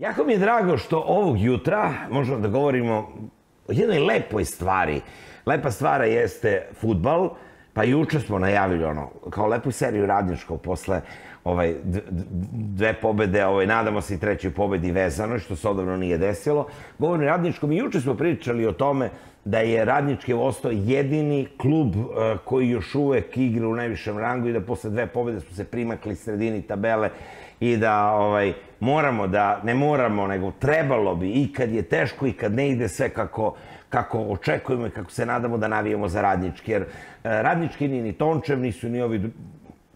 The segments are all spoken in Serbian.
Jako mi je drago što ovog jutra možemo da govorimo o jednoj lepoj stvari. Lepa stvara jeste futbal, pa juče smo najavili ono, kao lepu seriju radničkog posle ovaj, dve pobede, ovaj, nadamo se i trećoj pobedi vezano, što se odavno nije desilo. Govorim radničkom i juče smo pričali o tome da je radnički ostao jedini klub eh, koji još uvek igra u najvišem rangu i da posle dve pobede smo se primakli sredini tabele i da ovaj, moramo da, ne moramo, nego trebalo bi i kad je teško i kad ne ide sve kako, kako očekujemo i kako se nadamo da navijemo za radnički. Jer e, radnički ni ni Tončev, nisu ni ovi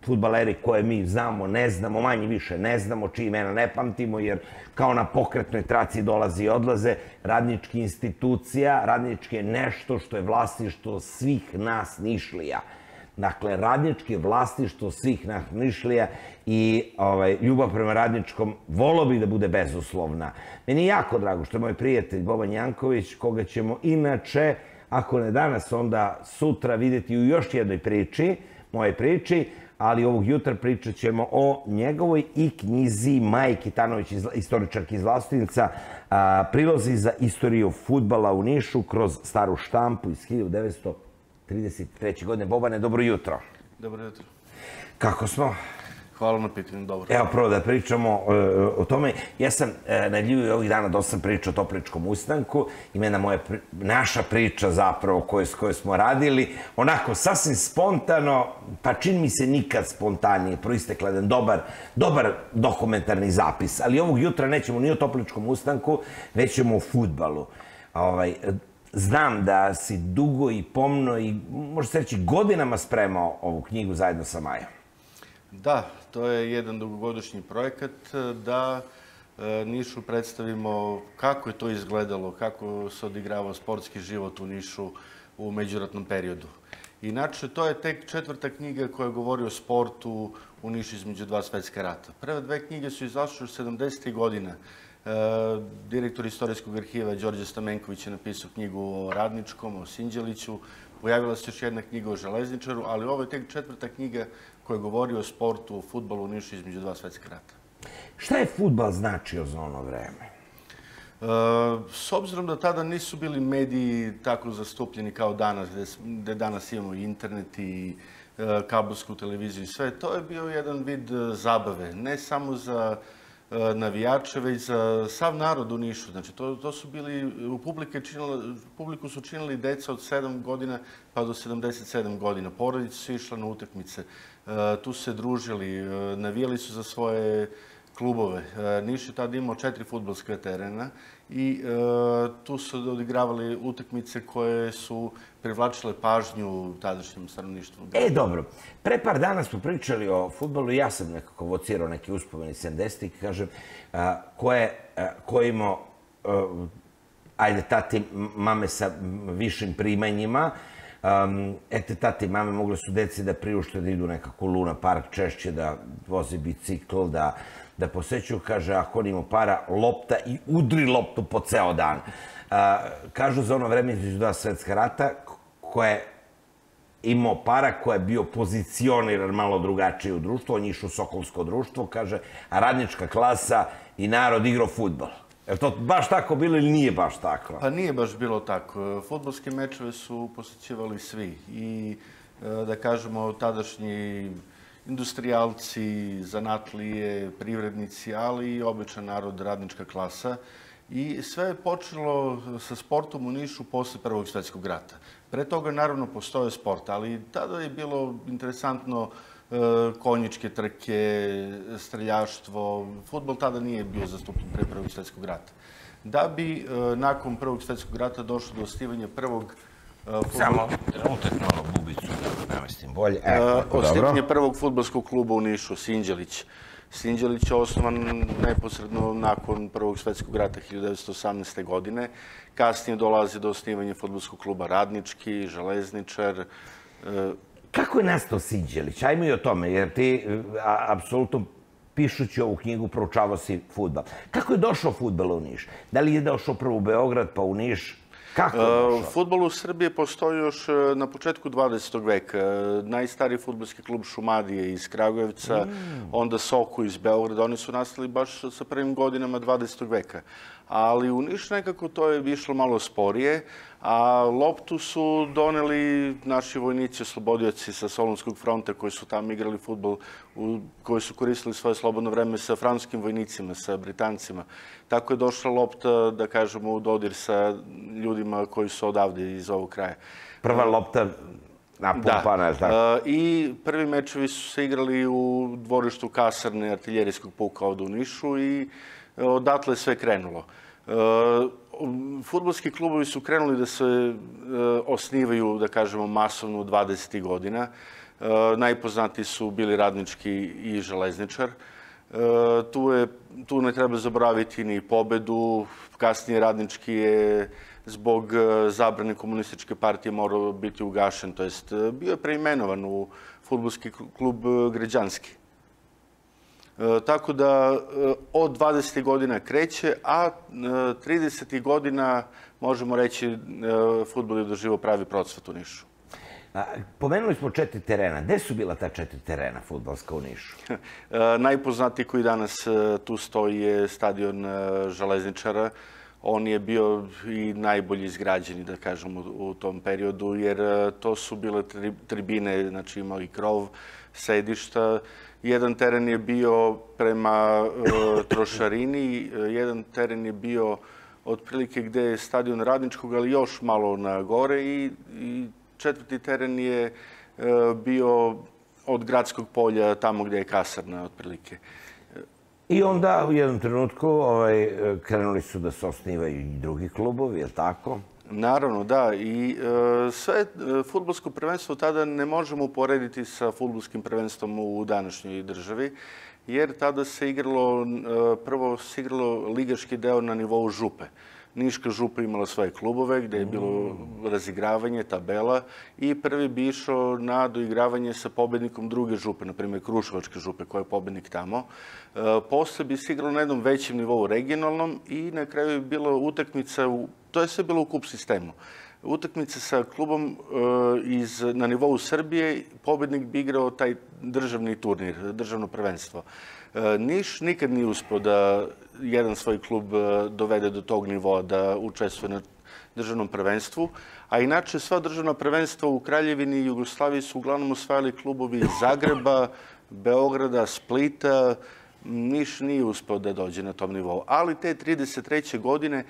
futbaleri koje mi znamo, ne znamo, manje više ne znamo, čiji imena ne pamtimo, jer kao na pokretnoj traci dolazi i odlaze, radnički institucija, radnički je nešto što je vlasništvo svih nas Nišlija. Dakle, radnički vlastištvo svih nah mišlija i ovaj, ljubav prema radničkom volo bi da bude bezuslovna. Meni je jako drago što je moj prijatelj Boban Janković, koga ćemo inače, ako ne danas, onda sutra videti u još jednoj priči, moje priči, ali ovog jutra pričat ćemo o njegovoj i knjizi Maje Kitanović, istoričarki iz Vlastinca, prilozi za istoriju futbala u Nišu kroz staru štampu iz 1900 33. godine. Bobane, dobro jutro. Dobro jutro. Kako smo? Hvala na pitanju, dobro. Evo, prvo da pričamo uh, o tome. Ja sam uh, na Ljuju ovih dana dosta sam pričao o Topličkom ustanku. Imena moja, pri, naša priča zapravo koju, koju smo radili. Onako, sasvim spontano, pa čini mi se nikad spontanije, proistekla jedan dobar, dobar dokumentarni zapis. Ali ovog jutra nećemo ni o Topličkom ustanku, već ćemo o futbalu. Ovaj, Znam da si dugo i pomno i možda se reći godinama spremao ovu knjigu zajedno sa Majom. Da, to je jedan dugogodišnji projekat e, da e, Nišu predstavimo kako je to izgledalo, kako se odigravao sportski život u Nišu u međuratnom periodu. Inače, to je tek četvrta knjiga koja govori o sportu u Nišu između dva svetska rata. Prve dve knjige su izašle u 70. godina. E, direktor Istorijskog arhiva Đorđe Stamenković je napisao knjigu o Radničkom, o Sinđeliću. Pojavila se još jedna knjiga o Železničaru, ali ovo je tek četvrta knjiga koja govori o sportu, o futbalu u Nišu između dva svetska rata. Šta je futbal značio za ono vreme? E, s obzirom da tada nisu bili mediji tako zastupljeni kao danas, gde danas imamo internet i e, kabelsku televiziju i sve, to je bio jedan vid zabave, ne samo za E, navijače, već za sav narod u Nišu. Znači, to, to su bili, u činili, publiku su činili deca od 7 godina pa do 77 godina. Porodice su išle na utakmice, e, tu se družili, e, navijali su za svoje klubove. Niš je tada imao četiri futbolske terena i e, tu su odigravali utakmice koje su privlačile pažnju tadašnjem stanovništvu. E, dobro. Pre par dana smo pričali o futbolu i ja sam nekako vocirao neki uspomeni 70-ih, kažem, a, ko je, a, ko imao, a, e, ajde, tati, mame sa višim primanjima, Um, ete, tati, i mame mogle su deci da priušte da idu nekako Luna Park češće, da voze bicikl, da uh, da posećuju, kaže, ako nimo para, lopta i udri loptu po ceo dan. A, kažu za ono vreme između dva svetska rata, koje je imao para, koja je bio pozicioniran malo drugačije u društvu, on je išao Sokolsko društvo, kaže, radnička klasa i narod igrao futbol. Je to baš tako bilo ili nije baš tako? Pa nije baš bilo tako. Futbolske mečeve su posjećivali svi. I, e, da kažemo, tadašnji industrijalci, zanatlije, privrednici, ali i običan narod, radnička klasa. I sve je počelo sa sportom u Nišu posle Prvog svetskog rata. Pre toga, naravno, postoje sport, ali tada je bilo interesantno e, konjičke trke, streljaštvo. Futbol tada nije bio zastupno pre Prvog svetskog rata. Da bi e, nakon Prvog svetskog rata došlo do ostivanja prvog... E, Samo trenutak malo mislim, bolje. E, e Osnivanje prvog futbolskog kluba u Nišu, Sinđelić. Sinđelić je osnovan neposredno nakon Prvog svetskog rata 1918. godine. Kasnije dolazi do osnivanja futbolskog kluba Radnički, Železničar. E, Kako je nastao Sinđelić? Ajmo i o tome, jer ti apsolutno pišući ovu knjigu proučavao si futbal. Kako je došao futbal u Niš? Da li je došao prvo u Beograd, pa u Niš, Kako e, je Futbol u Srbiji postoji još e, na početku 20. veka. E, najstariji futbolski klub Šumadije iz Kragujevca, mm. onda Soku iz Beograda. Oni su nastali baš sa prvim godinama 20. veka. Ali u Niš nekako to je išlo malo sporije. A loptu su doneli naši vojnici oslobodioci sa Solunskog fronta koji su tamo igrali futbol, u, koji su koristili svoje slobodno vreme sa franskim vojnicima, sa Britancima. Tako je došla lopta, da kažemo, u dodir sa ljudima koji su odavde iz ovog kraja. Prva lopta napumpana, da. tako? E, I prvi mečevi su se igrali u dvorištu kasarne artiljerijskog puka ovde u Nišu i e, odatle je sve krenulo. E, Futbolski klubovi su krenuli da se eh, osnivaju, da kažemo, masovno u 20. godina. Eh, najpoznati su bili radnički i železničar. Eh, tu, je, tu ne treba zaboraviti ni pobedu. Kasnije radnički je zbog zabrane komunističke partije morao biti ugašen. To jest, bio je preimenovan u futbolski klub Gređanski. E, tako da e, od 20. godina kreće, a 30. E, godina, možemo reći, futbol je doživo pravi procvat u Nišu. pomenuli smo četiri terena. Gde su bila ta četiri terena futbolska u Nišu? Najpoznatiji koji danas tu stoji je stadion Železničara. On je bio i najbolji izgrađeni, da kažem, u tom periodu, jer to su bile tribine, znači imao i krov, sedišta, Jedan teren je bio prema e, trošarini, e, jedan teren je bio otprilike gde je stadion radničkog, ali još malo na gore i, i četvrti teren je e, bio od gradskog polja tamo gde je kasarna otprilike. I onda u jednom trenutku ovaj, krenuli su da se osnivaju i drugi klubovi, je li tako? Naravno, da. I e, sve e, futbolsko prvenstvo tada ne možemo uporediti sa futbolskim prvenstvom u današnjoj državi, jer tada se igralo, e, prvo se igralo ligaški deo na nivou župe. Niška župa imala svoje klubove gde je bilo razigravanje tabela i prvi bi išao na doigravanje sa pobednikom druge župe, na primjer Krušovačke župe koja je pobednik tamo. E, posle bi se igralo na jednom većem nivou regionalnom i na kraju je bila utakmica, u, to je sve bilo u kup sistemu utakmice sa klubom e, iz, na nivou Srbije, pobednik bi igrao taj državni turnir, državno prvenstvo. E, Niš nikad nije uspio da jedan svoj klub e, dovede do tog nivoa da učestvuje na državnom prvenstvu, a inače sva državna prvenstva u Kraljevini i Jugoslaviji su uglavnom osvajali klubovi iz Zagreba, Beograda, Splita, Niš nije uspeo da dođe na tom nivou. Ali te 33. godine e,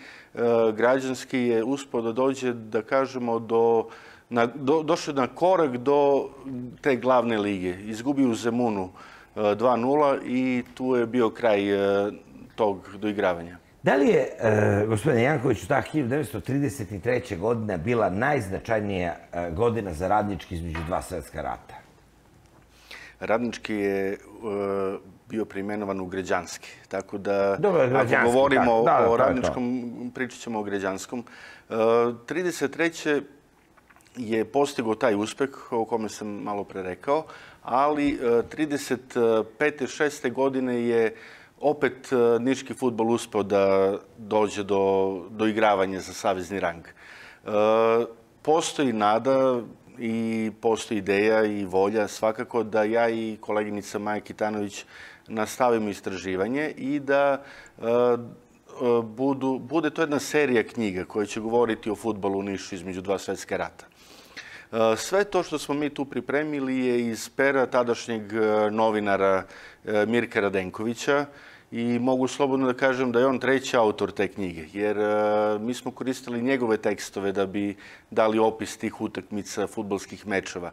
građanski je uspeo da dođe, da kažemo, do na, do, došao na korak do te glavne lige. Izgubio u Zemunu 2-0 e, i tu je bio kraj e, tog doigravanja. Da li je, e, gospodine Janković, ta 1933. godina bila najznačajnija godina za radnički između dva svetska rata? Radnički je e, bio preimenovan u Gređanski. Tako da, ako da. govorimo da, o da, radničkom, pričat ćemo o Gređanskom. 33 e, je postigao taj uspeh o kome sam malo pre rekao, ali 35. E, 6. godine je opet e, niški futbol uspeo da dođe do, do igravanja za savezni rang. postoji nada i postoji ideja i volja svakako da ja i koleginica Maja Kitanović nastavimo istraživanje i da e, e, budu, bude to jedna serija knjiga koja će govoriti o futbolu u Nišu između dva svetske rata. E, sve to što smo mi tu pripremili je iz pera tadašnjeg novinara Mirka Radenkovića i mogu slobodno da kažem da je on treći autor te knjige, jer mi smo koristili njegove tekstove da bi dali opis tih utakmica futbolskih mečeva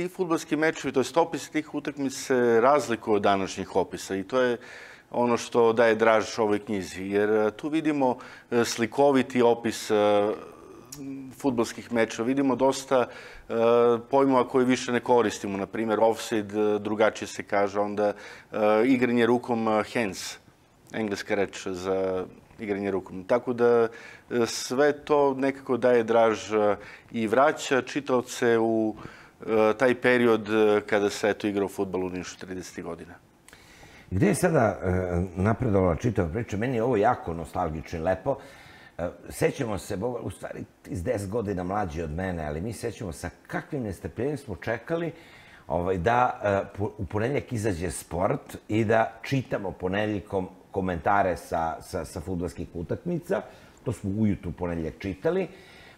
ti futbalski mečevi, to je opis tih utakmice se razlikuju od današnjih opisa i to je ono što daje draž ovoj knjizi. Jer e, tu vidimo e, slikoviti opis e, futbalskih meča. Vidimo dosta pojmova koje više ne koristimo. Na offside drugačije se kaže, onda igranje rukom hands, engleska reč za igranje rukom. Tako da sve to nekako daje draž i vraća čitavce u Eh, taj period eh, kada se eto igrao futbal u Nišu 30. godina. Gde je sada eh, napredovala čitava priča? Meni je ovo jako nostalgično i lepo. Sećamo se, u stvari iz 10 godina mlađi od mene, ali mi sećamo sa kakvim nestrpljenjem smo čekali ovaj, da u ponedljak izađe sport i da čitamo ponedljikom komentare sa, sa, sa futbalskih utakmica. To smo ujutru ponedljak čitali. Uh,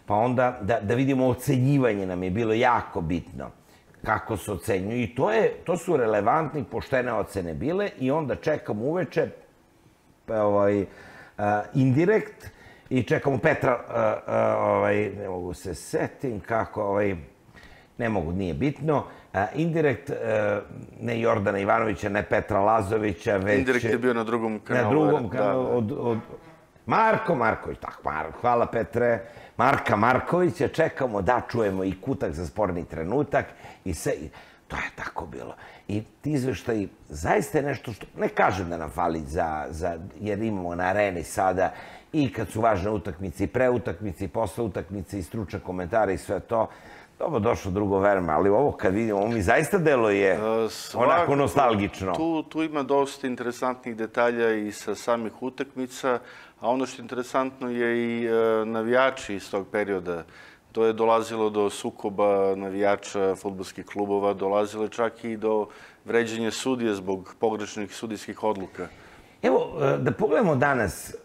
pa onda da, da vidimo ocenjivanje nam je bilo jako bitno kako se ocenjuju i to, je, to su relevantni, poštene ocene bile i onda čekam uveče pa, ovaj, indirekt i čekamo Petra, ovaj, ne mogu se setim kako, ovaj, ne mogu, nije bitno, indirekt, ne Jordana Ivanovića, ne Petra Lazovića, već... Indirekt je bio na drugom kanalu. Na drugom kanalu, da, da. od, od, Marko Marković, tako, Mar, hvala Petre. Marka Markovića, čekamo da čujemo i kutak za sporni trenutak i sve. To je tako bilo. I ti izveštaji, zaista je nešto što, ne kažem da nam fali za, za, jer imamo na areni sada i kad su važne utakmice i preutakmice i posle utakmice i stručne komentare i sve to, Dobro došlo drugo verme, ali ovo kad vidimo, ovo mi zaista deluje e, Svak, onako nostalgično. Tu, tu ima dosta interesantnih detalja i sa samih utakmica, A ono što je interesantno je i e, navijači iz tog perioda. To je dolazilo do sukoba navijača futbolskih klubova, dolazilo čak i do vređenja sudije zbog pogrešnih sudijskih odluka. Evo, e, da pogledamo danas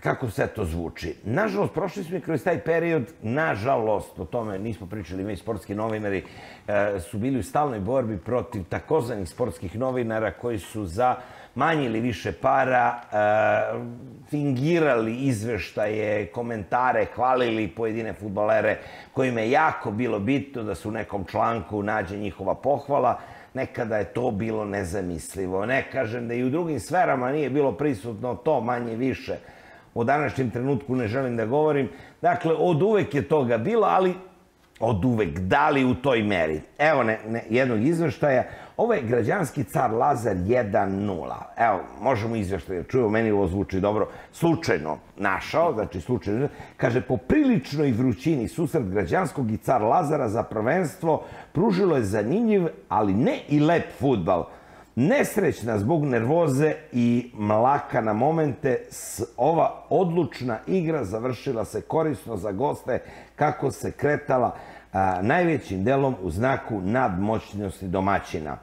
kako sve to zvuči. Nažalost, prošli smo i kroz taj period, nažalost, o tome nismo pričali, mi sportski novinari e, su bili u stalnoj borbi protiv takozvanih sportskih novinara koji su za manje ili više para fingirali izveštaje, komentare, hvalili pojedine futbalere kojima je jako bilo bitno da su u nekom članku nađe njihova pohvala. Nekada je to bilo nezamislivo. Ne kažem da i u drugim sferama nije bilo prisutno to manje više. O današnjem trenutku ne želim da govorim. Dakle, od uvek je toga bilo, ali od uvek, da li u toj meri? Evo ne, ne, jednog izveštaja, ovo je građanski car Lazar 1.0. Evo, možemo izveštaje, da čujemo, meni ovo zvuči dobro, slučajno našao, znači slučajno, kaže, po priličnoj vrućini susret građanskog i car Lazara za prvenstvo pružilo je zanimljiv, ali ne i lep futbal. Nesrećna zbog nervoze i mlaka na momente, ova odlučna igra završila se korisno za goste kako se kretala a, najvećim delom u znaku nadmoćnosti domaćina.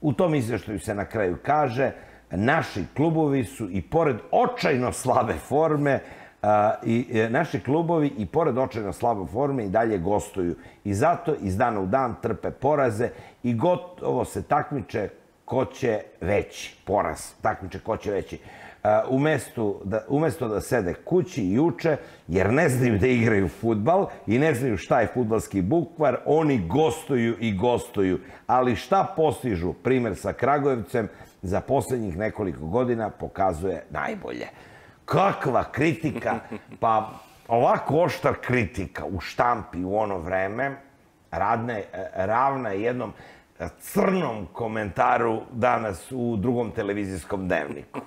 U tom izveštaju se na kraju kaže, naši klubovi su i pored očajno slabe forme, a, i e, naši klubovi i pored očajno slabe forme i dalje gostuju. I zato iz dana u dan trpe poraze i gotovo se takmiče ko će veći poraz, takmiče ko će veći. Umesto da, umesto da sede kući i uče, jer ne znaju da igraju futbal i ne znaju šta je futbalski bukvar, oni gostuju i gostuju. Ali šta postižu? Primer sa Kragujevcem za poslednjih nekoliko godina pokazuje najbolje. Kakva kritika, pa ovako oštar kritika u štampi u ono vreme, radne, e, ravna je jednom crnom komentaru danas u drugom televizijskom dnevniku.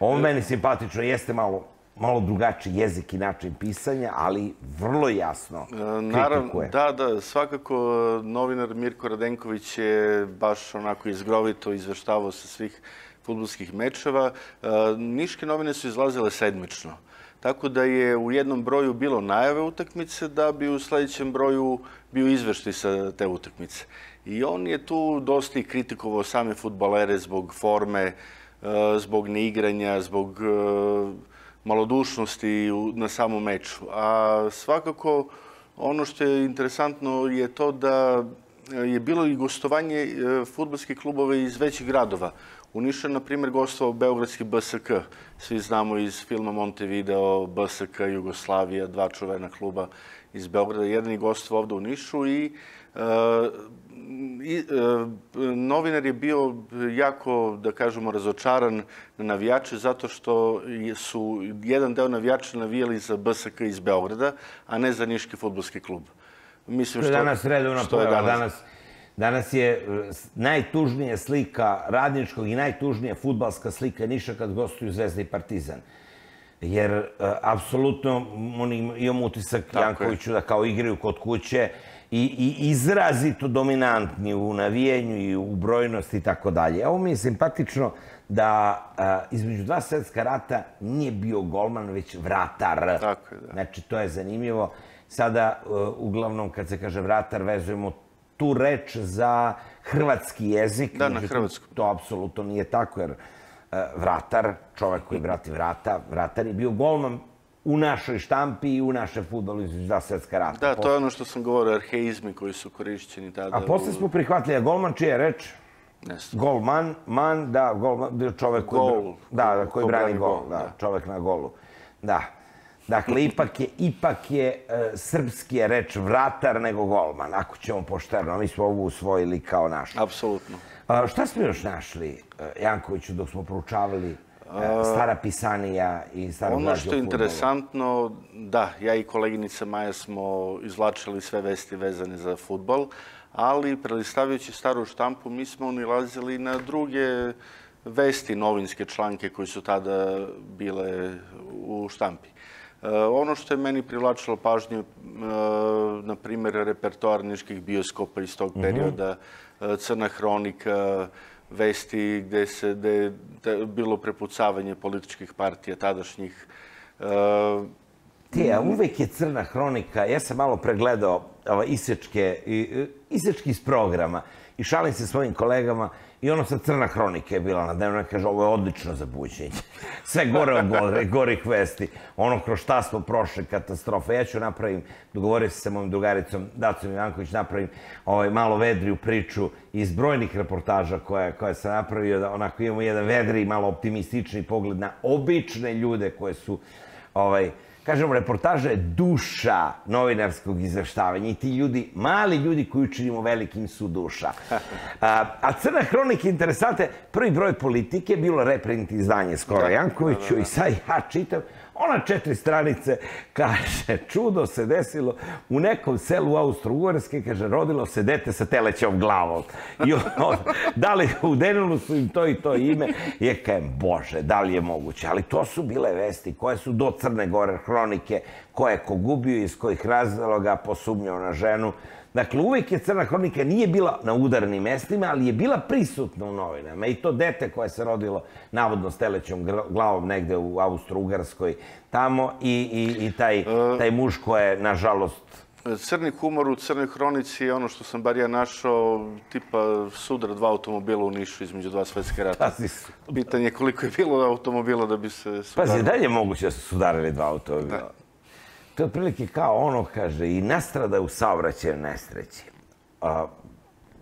On meni simpatično jeste malo malo drugačiji jezik i način pisanja, ali vrlo jasno e, Naravno, Da, da, svakako e, novinar Mirko Radenković je baš onako izgrovito izveštavao sa svih futbolskih mečeva. E, niške novine su izlazile sedmično. Tako da je u jednom broju bilo najave utakmice, da bi u sledećem broju bio izvešti sa te utakmice. I on je tu dosta i kritikovao same futbalere zbog forme, e, zbog neigranja, zbog e, malodušnosti na samom meču. A svakako ono što je interesantno je to da e, je bilo i gostovanje futbalskih klubova iz većih gradova. U Nišu je, na primjer, gostovao Beogradski BSK. Svi znamo iz filma Montevideo, BSK, Jugoslavija, dva čovena kluba iz Beograda. Jedan je gostovao ovde u Nišu i uh, E, novinar je bio jako, da kažemo, razočaran na navijače zato što su jedan deo navijača navijali za BSK iz Beograda, a ne za Niški futbolski klub. Mislim, što, je danas redovna pojava. Danas, danas, danas je e, najtužnija slika radničkog i najtužnija futbalska slika Niša kad gostuju Zvezda i Partizan. Jer, e, apsolutno, imam utisak Jankoviću da kao igraju kod kuće, i, i izrazito dominantni u navijenju i u brojnosti i tako dalje. Ovo mi je simpatično da a, između dva svetska rata nije bio golman, već vratar. Tako je, da. Znači, to je zanimljivo. Sada, e, uglavnom, kad se kaže vratar, vezujemo tu reč za hrvatski jezik. Da, na hrvatskom. To, to apsolutno nije tako, jer e, vratar, čovek koji vrati vrata, vratar je bio golman u našoj štampi i u našem futbolu iz dva svetska rata. Da, to je ono što sam govorio, arheizmi koji su korišćeni tada. A posle smo prihvatili, a golman čija je reč? Yes. Golman, man, da, golman, da, čovek gol, koji, da, da, koji brani gol, da, da, čovek na golu. Da. Dakle, ipak je, ipak je e, srpski je reč vratar nego golman, ako ćemo pošteno. Mi smo ovu usvojili kao našu. Apsolutno. A, šta smo još našli, e, Jankoviću, dok smo proučavali E, stara pisanija i stara Ono što je interesantno, da, ja i koleginica Maja smo izvlačili sve vesti vezane za futbol, ali prelistavajući staru štampu mi smo unilazili na druge vesti, novinske članke koji su tada bile u štampi. E, ono što je meni privlačilo pažnju, e, na primjer, repertoar niških bioskopa iz tog mhm. perioda, Crna hronika, vesti gde, se, gde je bilo prepucavanje političkih partija tadašnjih. E, eh, Te, a uvek je crna hronika. Ja sam malo pregledao isečke, isečki iz programa i šalim se svojim kolegama I ono sa crna hronika je bila na dnevno, kaže, ovo je odlično za buđenje. Sve gore od gore, gore vesti. Ono kroz šta smo prošle, katastrofa. Ja ću napravim, dogovorio se sa mojim drugaricom Dacom Ivanković, napravim ovaj, malo vedriju priču iz brojnih reportaža koje, koja sam napravio, da onako imamo jedan vedri, malo optimistični pogled na obične ljude koje su ovaj, kažem, reportaža je duša novinarskog izveštavanja i ti ljudi, mali ljudi koji učinimo velikim su duša. A, a Crna hronika interesante, prvi broj politike je bilo reprint izdanje skoro da, Jankoviću da, da, da. i sad ja čitam, Ona četiri stranice kaže, čudo se desilo u nekom selu austro ugorske kaže, rodilo se dete sa telećom glavom. I on, da li u Denilu su im to i to ime, je kajem, bože, da li je moguće. Ali to su bile vesti koje su do Crne Gore hronike, koje ko gubio iz kojih razloga posumnjao na ženu, Dakle, uvek je Crna Hronika nije bila na udarnim mestima, ali je bila prisutna u novinama. I to dete koje se rodilo, navodno, s telećom glavom negde u Austro-Ugarskoj, tamo, i, i, i taj, e, taj muž koje, je, nažalost, Crni humor u Crnoj hronici je ono što sam bar ja našao, tipa sudar dva automobila u Nišu između dva svetske rata. Pitanje je koliko je bilo automobila da bi se sudarili. Pazi, da je moguće da su sudarili dva automobila. Da. To je otprilike kao ono, kaže, i nastrada u saobraćaju nesreći. A,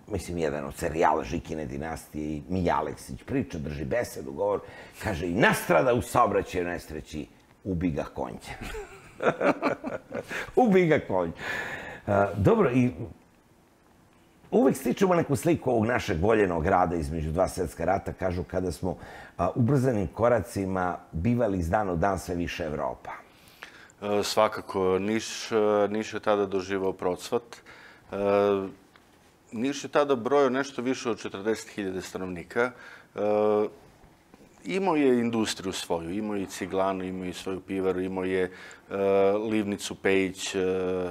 mislim, jedan od serijala Žikine dinastije i Mija Aleksić priča, drži besedu, govor, kaže, i nastrada u saobraćaju nesreći, ubi ga konjem. ubi ga konj. dobro, i Uvek stičemo neku sliku ovog našeg voljenog rada između dva svetska rata, kažu kada smo a, ubrzanim koracima bivali iz dan u dan sve više Evropa. E, svakako, Niš, e, Niš je tada doživao procvat. E, Niš je tada brojao nešto više od 40.000 stanovnika. Imao je industriju svoju, imao je ciglanu, imao je svoju pivaru, imao je livnicu Pejić,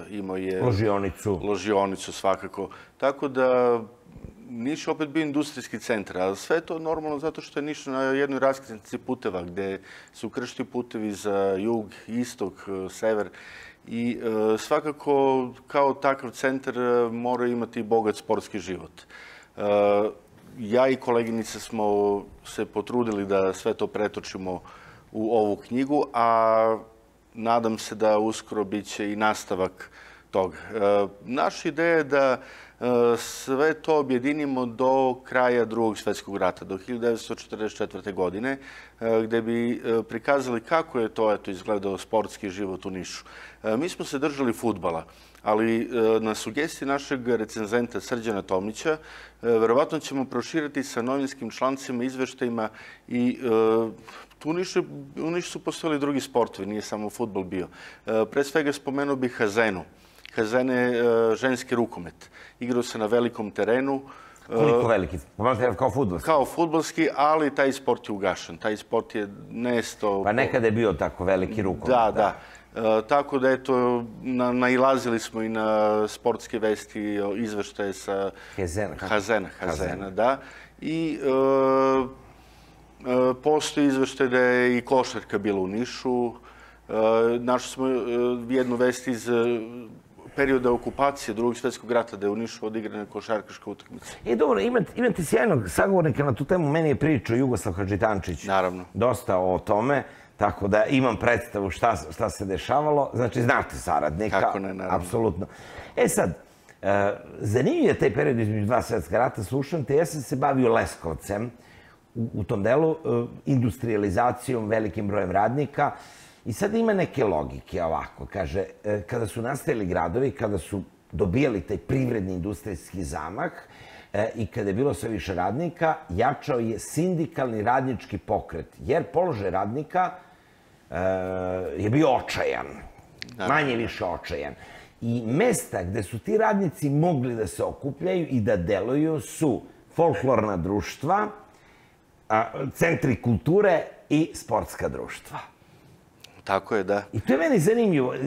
imao je... Ložionicu. Ložionicu, svakako. Tako da Niš opet bio industrijski centar, ali sve je to normalno zato što je Niš na jednoj raskrsnici puteva gde se kršti putevi za jug, istok, e, sever i e, svakako kao takav centar e, mora imati bogat sportski život. ja i koleginice smo se potrudili da sve to pretočimo u ovu knjigu, a nadam se da uskoro biće i nastavak toga. Naša ideja je da E, sve to objedinimo do kraja drugog svetskog rata, do 1944. godine, e, gde bi e, prikazali kako je to eto, izgledao sportski život u Nišu. Mi smo se držali futbala, ali na sugesti našeg recenzenta Srđana Tomića verovatno ćemo proširati sa novinskim člancima, izveštajima i Tu u Nišu su postojali drugi sportovi, nije samo futbol bio. Pre svega spomenuo bih Hazenu kazene e, ženski rukomet. Igrao se na velikom terenu. E, Koliko veliki? Pa kao futbolski? Kao futbolski, ali taj sport je ugašen. Taj sport je nesto... Pa nekada je bio tako veliki rukomet. Da, da. da. E, tako da, eto, nailazili smo i na sportske vesti izveštaje sa... Hazena. Hazena, Hazena, da. I e, postoji izveštaje da je i košarka bila u Nišu. Našli smo jednu vest iz perioda okupacije drugog svetskog rata, da je u Nišu odigrana košarkaška utakmica. E, dobro, imate, imate sjajnog sagovornika na tu temu. Meni je pričao Jugoslav Hadžitančić. Naravno. Dosta o tome. Tako da imam predstavu šta, šta se dešavalo. Znači, znate saradnika. Kako ne, naravno. Apsolutno. E sad, e, zanimljiv je taj period između dva svetska rata. Slušam te, ja sam se bavio Leskovcem u, u tom delu, e, industrializacijom, velikim brojem radnika. I sad ima neke logike ovako, kaže, e, kada su nastajali gradovi, kada su dobijali taj privredni industrijski zamah e, i kada je bilo sve više radnika, jačao je sindikalni radnički pokret, jer položaj radnika e, je bio očajan, da, da, manje da. više očajan. I mesta gde su ti radnici mogli da se okupljaju i da deluju su folklorna društva, a, centri kulture i sportska društva. Tako je, da. I to je meni zanimljivo. E,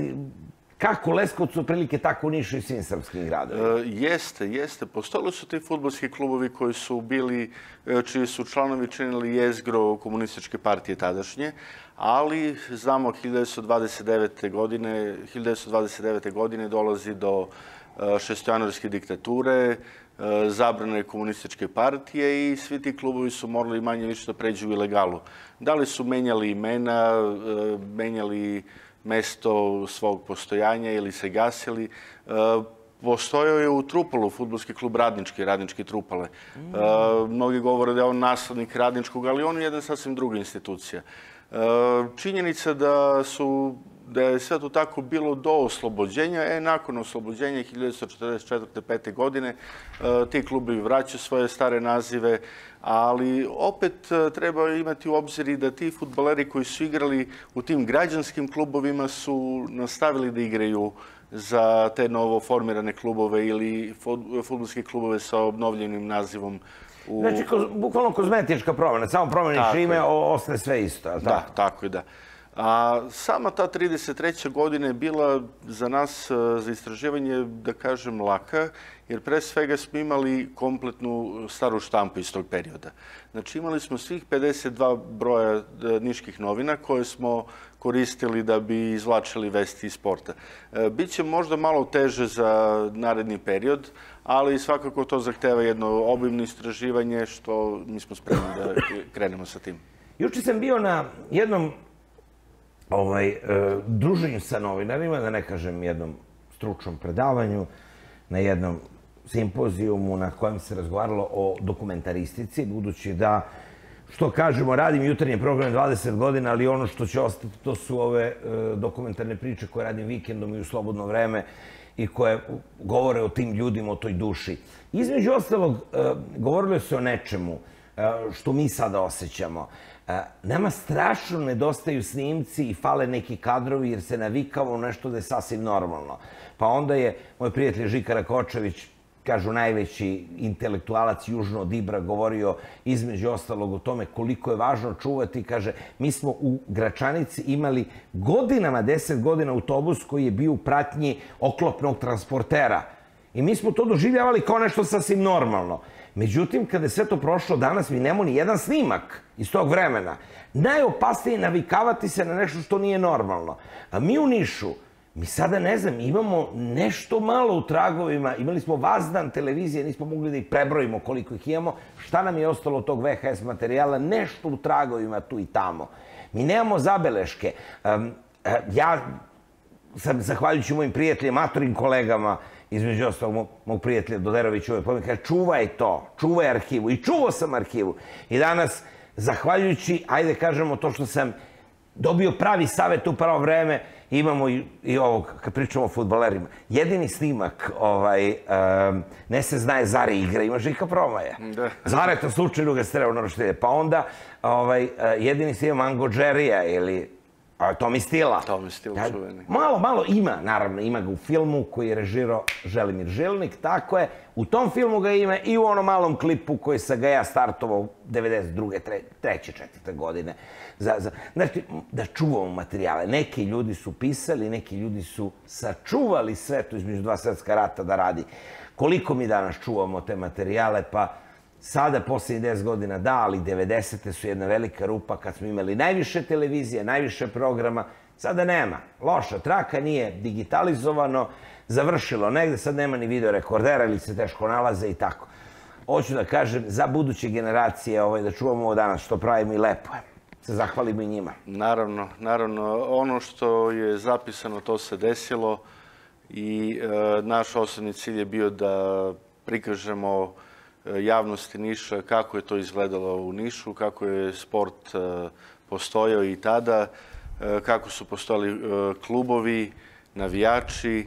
kako Leskovcu, prilike tako Nišu i svim srpskim gradovima? E, jeste, jeste. Postojali su ti futbolski klubovi koji su bili, e, čiji su članovi činili jezgro komunističke partije tadašnje, ali znamo 1929. godine, 1929. godine dolazi do e, šestojanorske diktature, E, zabrane komunističke partije i svi ti klubovi su morali manje više da pređu u ilegalu. Da li su menjali imena, e, menjali mesto svog postojanja ili se gasili, e, postojao je u Trupalu, futbolski klub Radnički, Radnički Trupale. Mnogi govore da je on naslednik Radničkog, ali on je jedna sasvim druga institucija. Činjenica da su da je sve to tako bilo do oslobođenja. E, nakon oslobođenja 1944-5. godine e, ti klubi vraćaju svoje stare nazive, ali opet e, treba imati u obziri da ti futbaleri koji su igrali u tim građanskim klubovima su nastavili da igraju za te novo formirane klubove ili futbolske klubove sa obnovljenim nazivom U... Znači, bukvalno kozmetička promjena, samo promjeniš ime, ostane sve isto. Da, tako? Da, tako je, da. A sama ta 33. godina je bila za nas, e, za istraživanje, da kažem, laka, jer pre svega smo imali kompletnu staru štampu iz tog perioda. Znači imali smo svih 52 broja e, niških novina koje smo koristili da bi izvlačili vesti iz sporta. E, biće možda malo teže za naredni period, ali svakako to zahteva jedno obimno istraživanje što mi smo spremni da krenemo sa tim. Juče sam bio na jednom ovaj, e, druženju sa novinarima, da ne kažem jednom stručnom predavanju, na jednom simpozijumu na kojem se razgovaralo o dokumentaristici, budući da što kažemo, radim jutarnji program 20 godina, ali ono što će ostati to su ove e, dokumentarne priče koje radim vikendom i u slobodno vreme i koje govore o tim ljudima, o toj duši. Između ostalog, e, govorilo se o nečemu e, što mi sada osjećamo. Nama strašno nedostaju snimci i fale neki kadrovi jer se navikavamo nešto da je sasvim normalno. Pa onda je moj prijatelj Žika Rakočević, kažu najveći intelektualac južno od Ibra, govorio između ostalog o tome koliko je važno čuvati. Kaže, mi smo u Gračanici imali godinama, deset godina autobus koji je bio u pratnji oklopnog transportera. I mi smo to doživljavali kao nešto sasvim normalno. Međutim, kada je sve to prošlo, danas mi nemo ni jedan snimak iz tog vremena. Najopasnije je navikavati se na nešto što nije normalno. A mi u Nišu, mi sada ne znam, imamo nešto malo u tragovima, imali smo vazdan televizije, nismo mogli da ih prebrojimo koliko ih imamo, šta nam je ostalo od tog VHS materijala, nešto u tragovima tu i tamo. Mi nemamo zabeleške. E, ja sam, zahvaljujući mojim prijateljima, maturim kolegama, između ostalog mog, mog prijatelja Doderović uvek pomi, kaže čuvaj to, čuvaj arhivu i čuvao sam arhivu. I danas, zahvaljujući, ajde kažemo to što sam dobio pravi savet u pravo vreme, imamo i, i ovog, kad pričamo o futbalerima, jedini snimak, ovaj, um, ne se znaje Zare igra, ima Žika Promaja. Da. Zare to slučajno ga streo na roštilje. Pa onda, ovaj, jedini snimak Angođerija ili Tommy Stila. Tommy Stila, ja, čuveni. Malo, malo ima, naravno, ima ga u filmu koji je režirao Želimir Žilnik, tako je. U tom filmu ga ima i u onom malom klipu koji sa ga ja startovao 92. Tre, treće, četvrte godine. Za, za, znači, da čuvamo materijale. Neki ljudi su pisali, neki ljudi su sačuvali sve to između dva svetska rata da radi. Koliko mi danas čuvamo te materijale, pa Sada, posle 10 godina, da, ali 90. su jedna velika rupa kad smo imali najviše televizije, najviše programa. Sada nema. Loša traka, nije digitalizovano, završilo negde, sad nema ni video rekordera ili se teško nalaze i tako. Hoću da kažem, za buduće generacije, ovaj, da čuvamo ovo danas, što pravimo i lepo je se zahvalimo i njima. Naravno, naravno. Ono što je zapisano, to se desilo i e, naš osnovni cilj je bio da prikažemo Eh, javnosti Niša kako je to izgledalo u Nišu, kako je sport eh, postojao i tada, eh, kako su postojali klubovi, navijači,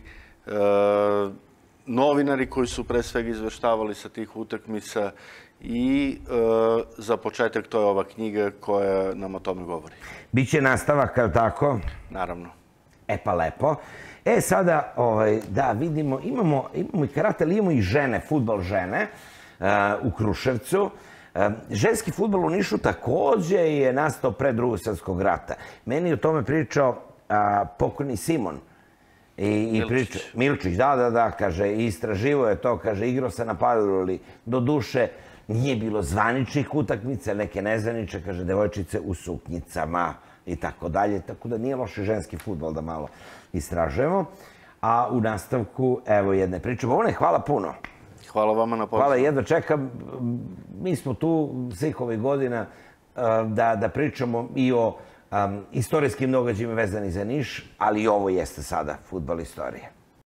novinari koji su pre svega izveštavali sa tih utakmica i za početak to je ova knjiga koja nam o tome govori. Biće nastavak, je tako? Naravno. E pa lepo. E sada, ovaj, da vidimo, imamo, imamo i karate, ali imamo i žene, futbal žene u Kruševcu. Ženski futbol u Nišu takođe je nastao pre drugog svjetskog rata. Meni je o tome pričao pokojni Simon, I, i Milčić. Milčić, da, da, da, kaže, istraživo je to, kaže, igrao se na Paliluli. Do duše, nije bilo zvaničnih utakmica, neke nezvaniče, kaže, devojčice u suknjicama i tako dalje. Tako da nije loše ženski futbol da malo istražujemo. A u nastavku, evo jedne priče. Bovone, hvala puno. Hvala vama na pomoć. Hvala, jedno čekam. Mi smo tu svih ovih godina eh, da, da pričamo i o um, istorijskim događajima vezani za Niš, ali i ovo jeste sada futbal istorije.